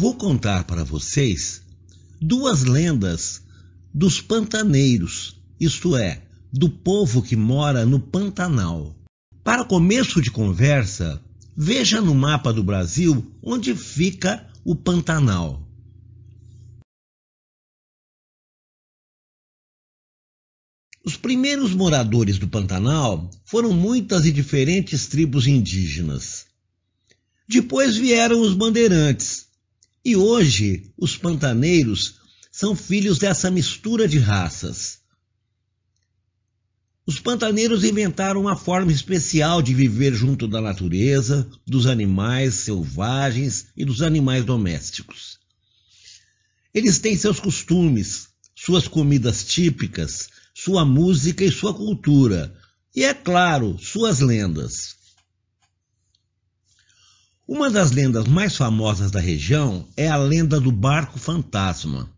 Vou contar para vocês duas lendas dos pantaneiros, isto é, do povo que mora no Pantanal. Para começo de conversa, veja no mapa do Brasil onde fica o Pantanal. Os primeiros moradores do Pantanal foram muitas e diferentes tribos indígenas. Depois vieram os bandeirantes, e hoje, os pantaneiros são filhos dessa mistura de raças. Os pantaneiros inventaram uma forma especial de viver junto da natureza, dos animais selvagens e dos animais domésticos. Eles têm seus costumes, suas comidas típicas, sua música e sua cultura, e, é claro, suas lendas. Uma das lendas mais famosas da região é a lenda do barco fantasma.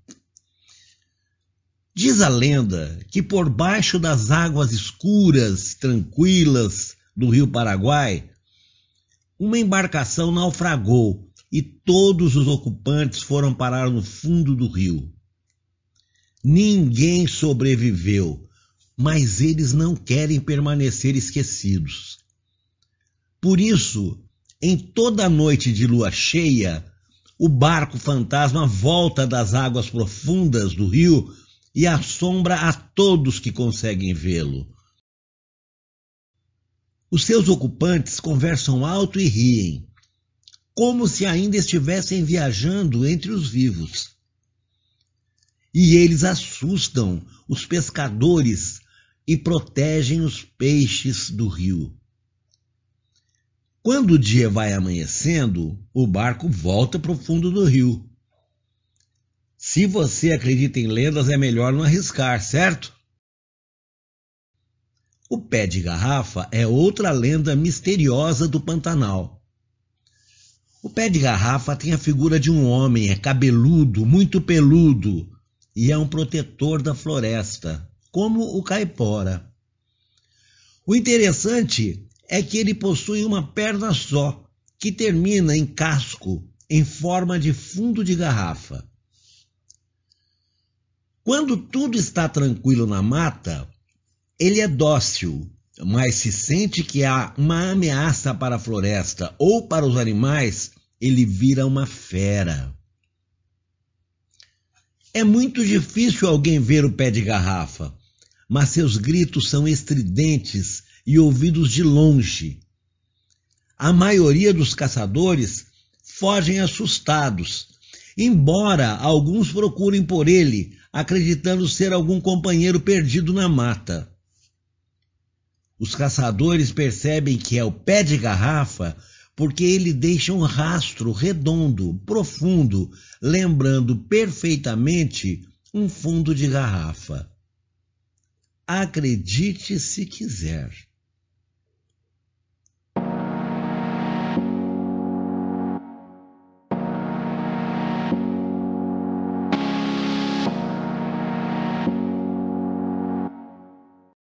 Diz a lenda que por baixo das águas escuras, tranquilas do rio Paraguai, uma embarcação naufragou e todos os ocupantes foram parar no fundo do rio. Ninguém sobreviveu, mas eles não querem permanecer esquecidos. Por isso, em toda noite de lua cheia, o barco fantasma volta das águas profundas do rio e assombra a todos que conseguem vê-lo. Os seus ocupantes conversam alto e riem, como se ainda estivessem viajando entre os vivos. E eles assustam os pescadores e protegem os peixes do rio. Quando o dia vai amanhecendo, o barco volta para o fundo do rio. Se você acredita em lendas, é melhor não arriscar, certo? O pé de garrafa é outra lenda misteriosa do Pantanal. O pé de garrafa tem a figura de um homem, é cabeludo, muito peludo e é um protetor da floresta, como o caipora. O interessante é que ele possui uma perna só, que termina em casco, em forma de fundo de garrafa. Quando tudo está tranquilo na mata, ele é dócil, mas se sente que há uma ameaça para a floresta ou para os animais, ele vira uma fera. É muito difícil alguém ver o pé de garrafa, mas seus gritos são estridentes e ouvidos de longe. A maioria dos caçadores fogem assustados, embora alguns procurem por ele, acreditando ser algum companheiro perdido na mata. Os caçadores percebem que é o pé de garrafa porque ele deixa um rastro redondo, profundo, lembrando perfeitamente um fundo de garrafa. Acredite se quiser.